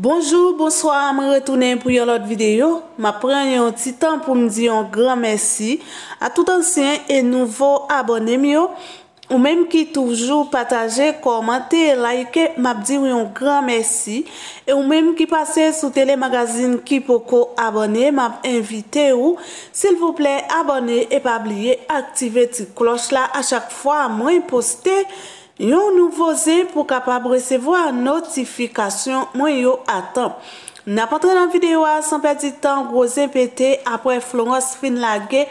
Bonjour, bonsoir, mwen retounen pou yon lot videyo. Mwen pren yon ti tan pou mwen di yon gran mersi. A tout ansyen e nouvo abonem yo. Ou menm ki toujou pataje, komante, like, mwen di yon gran mersi. E ou menm ki pase sou telemagazine ki poko abonem, mwen invite ou. Sil vouple abonem e pa bliye aktive ti kloch la a chak fwa mwen poste. Yon nouvo zin pou kapab resevo a notifikasyon mwen yo atan. Napantre nan videwa, sanpe di tan, gro zin pete, apre flouans fin lage,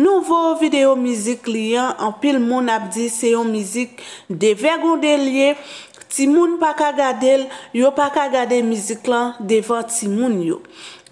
nouvo videyo mizik liyan, an pil moun apdi, se yon mizik de vergon de liye, ti moun pa ka gadel, yo pa ka gadel mizik lan devan ti moun yo.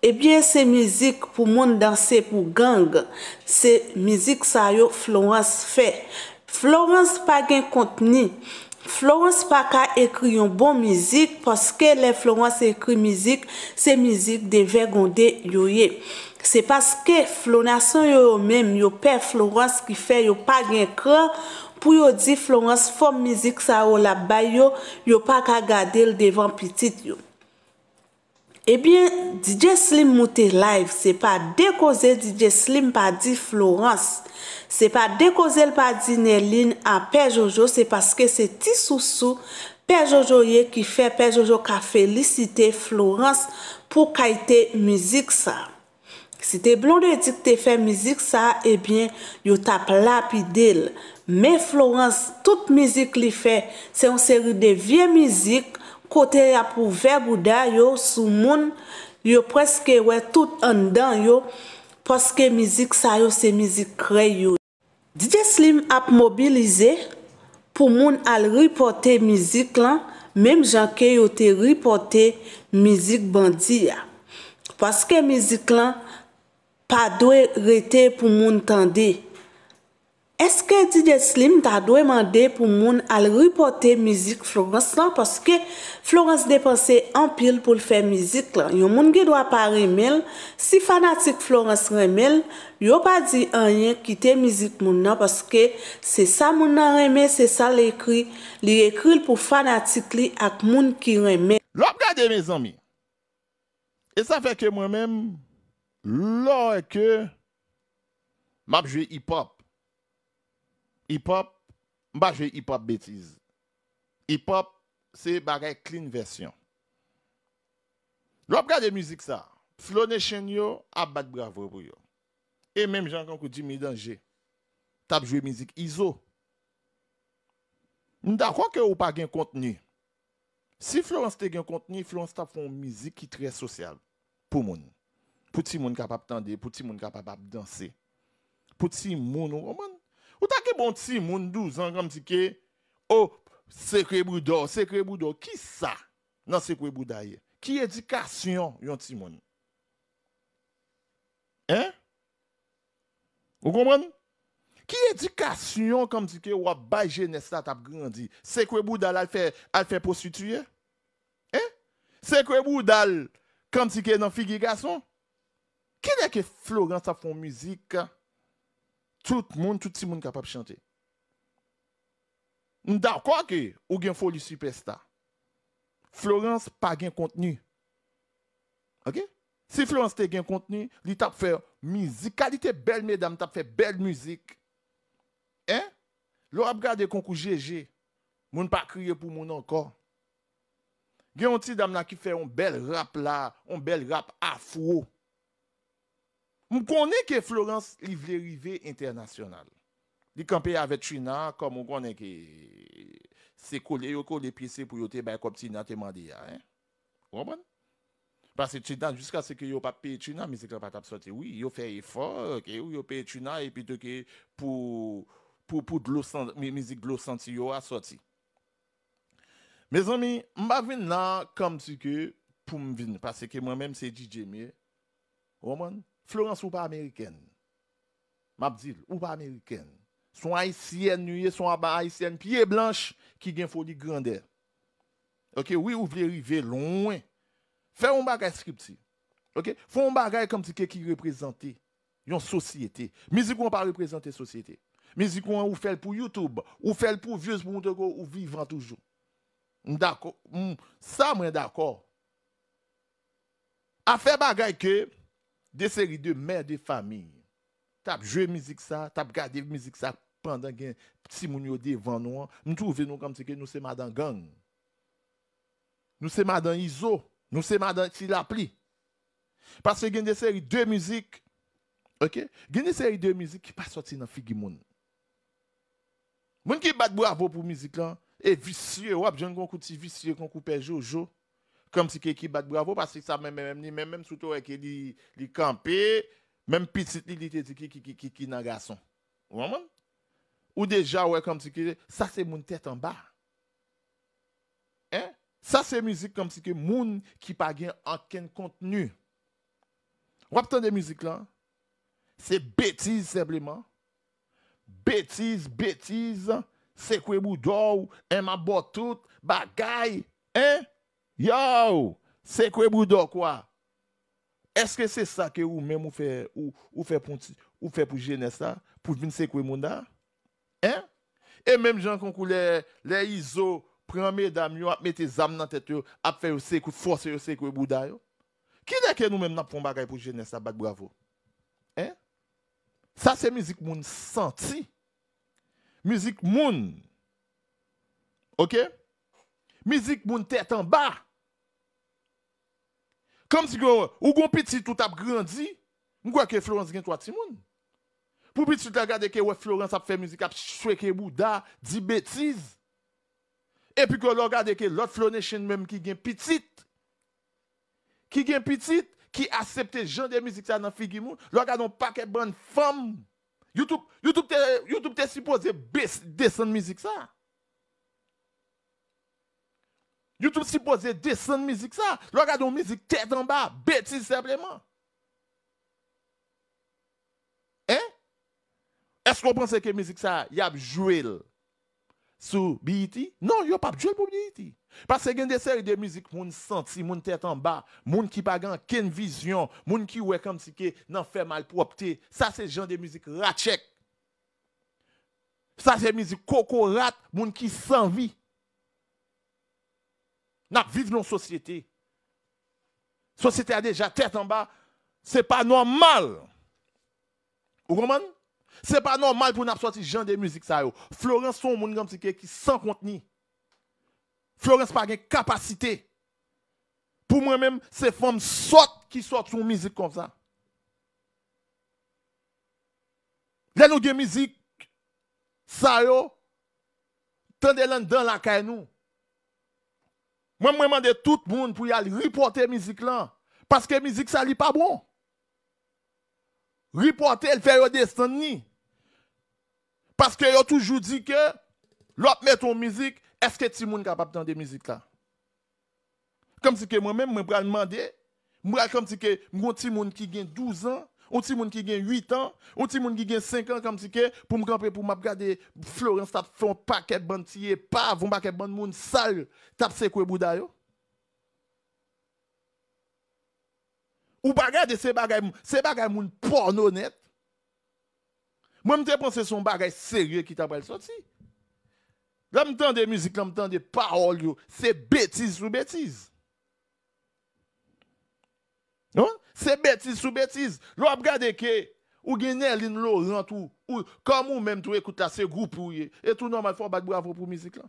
Ebyen se mizik pou moun danser pou gang, se mizik sa yo flouans fey. Florence pa gen kont ni. Florence pa ka ekri yon bon mizik poske le Florence ekri mizik se mizik de ve gonde yoye. Se paske flonason yon menm yon pe Florence ki fe yon pa gen kre pou yon di Florence fom mizik sa ou la bay yon yon pa ka gade l devan pitit yon. Ebyen, eh DJ Slim mouti live, se pa dekoze DJ Slim pa di Florence. Se pa dekoze l pa di Neline a Pe Jojo, se paske se ti sou sou Pe Jojo ye ki fe Pe Jojo ka felicite Florence pou kaite mizik sa. Si te blon eh de dik te fe mizik sa, ebyen, yo tap lapi del. Me Florence, tout mizik li fe, se yon seri de vie mizik. Kote ap pou veb ou da yo sou moun yo preske we tout an dan yo paske mizik sa yo se mizik krey yo. Didye Slim ap mobilize pou moun al ripote mizik lan, mem janke yo te ripote mizik bandi ya. Paske mizik lan pa dwe rete pou moun kande. Eske DJ Slim ta dwe mande pou moun al ripote mizik Florence la? Poske Florence depanse empil pou l fe mizik la. Yo moun ki dwa pa remel, si fanatik Florence remel, yo pa di anyen kite mizik moun la. Poske se sa moun nan reme, se sa li ekri, li ekri l pou fanatik li ak moun ki reme. Lop gade me zami, e sa feke mwen men, lop e ke map jwe hip hop. Hip-hop, mba jwe hip-hop betize. Hip-hop, se bagay clean versyon. Lop gade mizik sa, flow ne chen yo, ap bat bravo yo. E menm jankon kou di mi danje, tap jwe mizik izo. Nda kwa ke ou pa gen konteni. Si flow anste gen konteni, flow anste tap fon mizik ki tre sosyal pou moun. Pouti moun kapap tande, pouti moun kapap ap danse. Pouti moun ou moun, Ou ta ki bon ti moun dou zan kam si ke? Ou, oh, sekwe boudo, sekwe boudo, ki sa nan sekwe bouda ye? Ki edikasyon yon ti moun? Eh? Ou kompren? Ki edikasyon kam si ke wap bay jenestat ap grandi? Sekwe boudal al fe prostituye? Eh? Sekwe boudal kam si ke nan figikasyon? Kene ke flogan sa fon mizika? Tout moun, tout si moun kapap chante. Nda wakwa ki ou gen foli supersta. Florence pa gen kontenu. Ok? Si Florence te gen kontenu, li tap fè mizik. Kalite bel me dam, tap fè bel mizik. Hein? Lora ap gade konkou GG. Moun pa kriye pou moun ankon. Gen onti dam la ki fè on bel rap la, on bel rap afro. Mwen konen ke Florence li vle rive internasyonal. Li kampe avet china kon mwen konen ke se kole yo kole pise pou yo te bay kop ti nateman diya. Waman? Pase ti dan jiska se ke yo pa pe china mizik la pa tap soti. Yo fe e fok, yo pe china epi teke pou mizik glosanti yo a soti. Me zon mi, mba vin nan konm si ke pou mvin pase ke mwen menm se DJ me. Waman? Florence ou pas américaine. M'a ou pas américaine. Son haïtienne sont son haïtienne pied blanche qui gagne folie grandeur. OK, oui, ou voulez arriver loin. Faites un bagage scripti. OK, fais un bagage comme si qui représente une société. Musique on pas représenter société. Musique on ou fait pour YouTube, ou fait pour vieux pour ou vivant toujours. D'accord. Ça moi d'accord. A fait bagage que des séries de mères de famille. T'as joué musique ça, t'as gardé musique ça pendant que si moun yo devant nous, nous trouvons nous comme si que nous c'est madame gang. Nous c'est madame Iso, nous c'est madame l'appli Parce que y a des séries de musique OK, y a des séries de musique qui pas sorti dans figi moun. Moun qui bat bravo pour musique là et vicieux, ou j'en besoin qu'on vicieux qu'on coupe jojo comme si qui bat bravo, parce que ça même, même, même, même, surtout avec même petit, il dit garçon. Ou déjà, comme si ça c'est mon tête en bas. Hein? Ça c'est musique comme si que moun qui pas aucun contenu. Ou de musique là, c'est bêtise simplement. Bêtise, bêtise, c'est quoi boudou, ma tout, bagaille. hein? Yow, sekwe boudo kwa? Eske se sa ke ou mèm ou fè pou jenè sa pou vin sekwe moun da? E mèm jan kon kou lè izo prèmè dam yon ap metè zam nan tèt yo ap fè yon sekwe, fòsè yon sekwe bouda yo? Kile ke nou mèm nan pou fòm bagay pou jenè sa bag bravo? Sa se mizik moun santi. Mizik moun ok? Mizik moun tèt an bak Kam zi gwen ou gwen pitit tout ap grandi, mwen gwen ke Florence gen to ati moun. Pou pitit la gade ke wè Florence ap fè mizik ap sweke mouda, di betiz. Epi kwen la gade ke lot flonation mèm ki gen pitit. Ki gen pitit, ki asepte jan de mizik sa nan figi moun, la gade nou pa ke ban fèm. You touk te sipo de desan mizik sa. YouTube supposé descendre musique ça. Regarde une musique tête en bas, bêtise simplement. Hein? Est-ce qu'on pense que musique ça, y a joué sur BET? Non, y a pas jouer pour B.I.T. E Parce que y a des séries de musique, moun senti, moun tête en bas, gens qui pas de ken vision, gens qui ouais comme si que n'en fait mal opter. Ça c'est genre de musique ratcheck. Ça c'est musique coco les gens qui sans vie. Nous vivons dans une Société Société a déjà tête en bas. Ce n'est pas normal. Vous comprenez Ce n'est pas normal pour nous sortir genre de musique. Ça, Florence, un monde comme qui sans contenu. Florence n'a pas de capacité. Pour moi-même, c'est une femme qui de son musique comme ça. Là, nous avons musique. Ça, yo. Tendez-le dans la caille moi, je demande à tout le monde pour y aller reporter la musique là. Parce que la musique, ça n'est pas bon. Reporter, elle fait descendre. Parce que a toujours dit que l'autre met ton musique, est-ce que tout le monde est capable d'entendre musique là? Comme si que moi-même, je me moi comme si que mon petit monde qui a 12 ans, ou petit moun qui gagne 8 ans, ou petit moun qui gagne 5 ans comme pour me camper pour regarder, Florence t'a fait un paquet de bandiers, pas un paquet de bande sale, bouda yo. Ou bagade ces ces moun porno net. Moi me pensé son bagage sérieux qui t'a sorti. L'entendre de musique, de des paroles c'est bêtise ou bêtise. Non? Se betiz, sou betiz. Lo ap gade ke. Ou genel in lo, lantou. Ou kamou menm tou ekoute la se goup pou ye. E tou normal fwa bagbo avou pou mizik lan.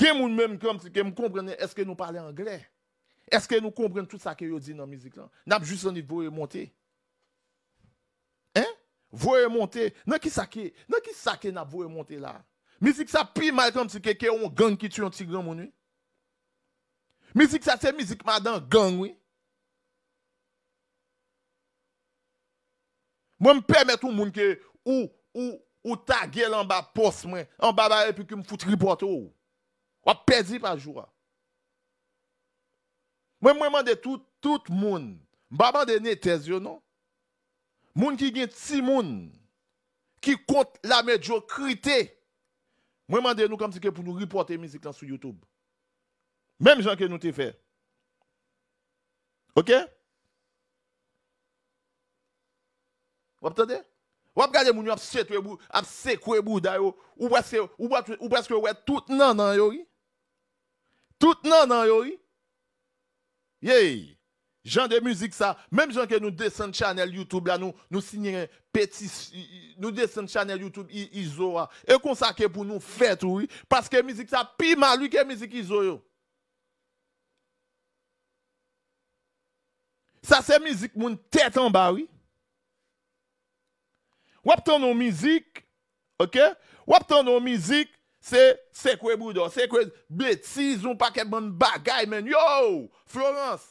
Gen moun menm konm si ke m konbrenen eske nou pale angle. Eske nou konbrenen tout sa ke yo di nan mizik lan. Nap jutsan li vore monte. Hein? Vore monte. Nan ki sa ke? Nan ki sa ke nap vore monte la? Mizik sa pi mal konm si ke ke yon gang ki tu yon tigran moun yon. Mizik sa se mizik ma dan gang yon. Moi, me permets tout le monde que ou ou ou taguer en bas poste moi, en bas et puis que me foutre reporter ou. on perdit par jour. Moi moi demande tout tout monde, m'pa demander nettes yo non. Moun ki gen ti moun qui compte la médiocrité. Moi demande nous comme si que pour nous reporter musique là sur YouTube. Même gens que nous t'ai fait. OK? Vous entendez Vous regardez mon yo ap setwe bou, ap sekwe bouda yo, ou presque ou presque ouais tout nan nan yo. Tout nan nan yo. Yay! Jean de musique ça, même gens que nous descendons channel YouTube là nous nous signer petit nous descendons channel YouTube ISO et qu'on que pour nous faire oui parce que musique ça pire mal que musique Izo. Ça c'est musique mon tête en bas oui. Wap tan nou mizik, ok, wap tan nou mizik, se, se kwe boudan, se kwe, bled, si zon pa keman bon bagay men, yo, Florence.